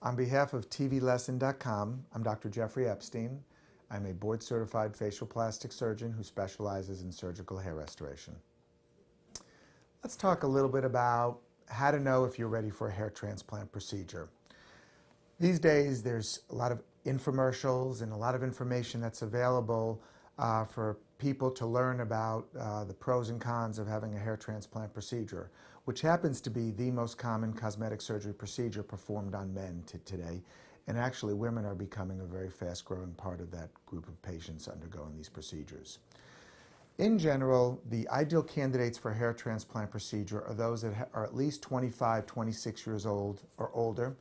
On behalf of TVLesson.com, I'm Dr. Jeffrey Epstein. I'm a board certified facial plastic surgeon who specializes in surgical hair restoration. Let's talk a little bit about how to know if you're ready for a hair transplant procedure. These days, there's a lot of infomercials and a lot of information that's available uh, for people to learn about uh, the pros and cons of having a hair transplant procedure, which happens to be the most common cosmetic surgery procedure performed on men today. And actually, women are becoming a very fast growing part of that group of patients undergoing these procedures. In general, the ideal candidates for hair transplant procedure are those that are at least 25, 26 years old or older,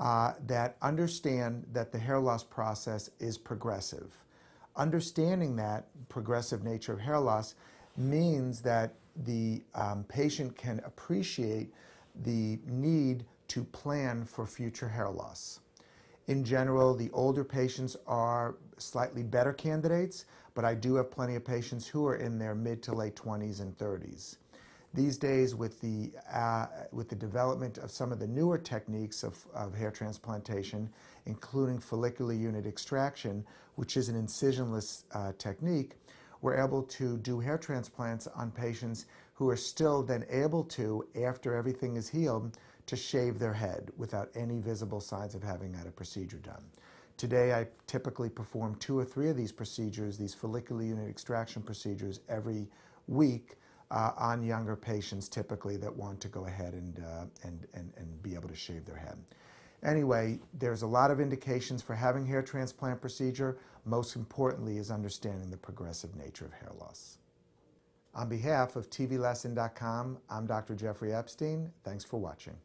uh, that understand that the hair loss process is progressive Understanding that progressive nature of hair loss means that the um, patient can appreciate the need to plan for future hair loss. In general, the older patients are slightly better candidates, but I do have plenty of patients who are in their mid to late 20s and 30s. These days, with the, uh, with the development of some of the newer techniques of, of hair transplantation, including follicular unit extraction, which is an incisionless uh, technique, we're able to do hair transplants on patients who are still then able to, after everything is healed, to shave their head without any visible signs of having had a procedure done. Today, I typically perform two or three of these procedures, these follicular unit extraction procedures, every week uh, on younger patients typically that want to go ahead and, uh, and, and, and be able to shave their head. Anyway, there's a lot of indications for having hair transplant procedure. Most importantly is understanding the progressive nature of hair loss. On behalf of TVLesson.com, I'm Dr. Jeffrey Epstein. Thanks for watching.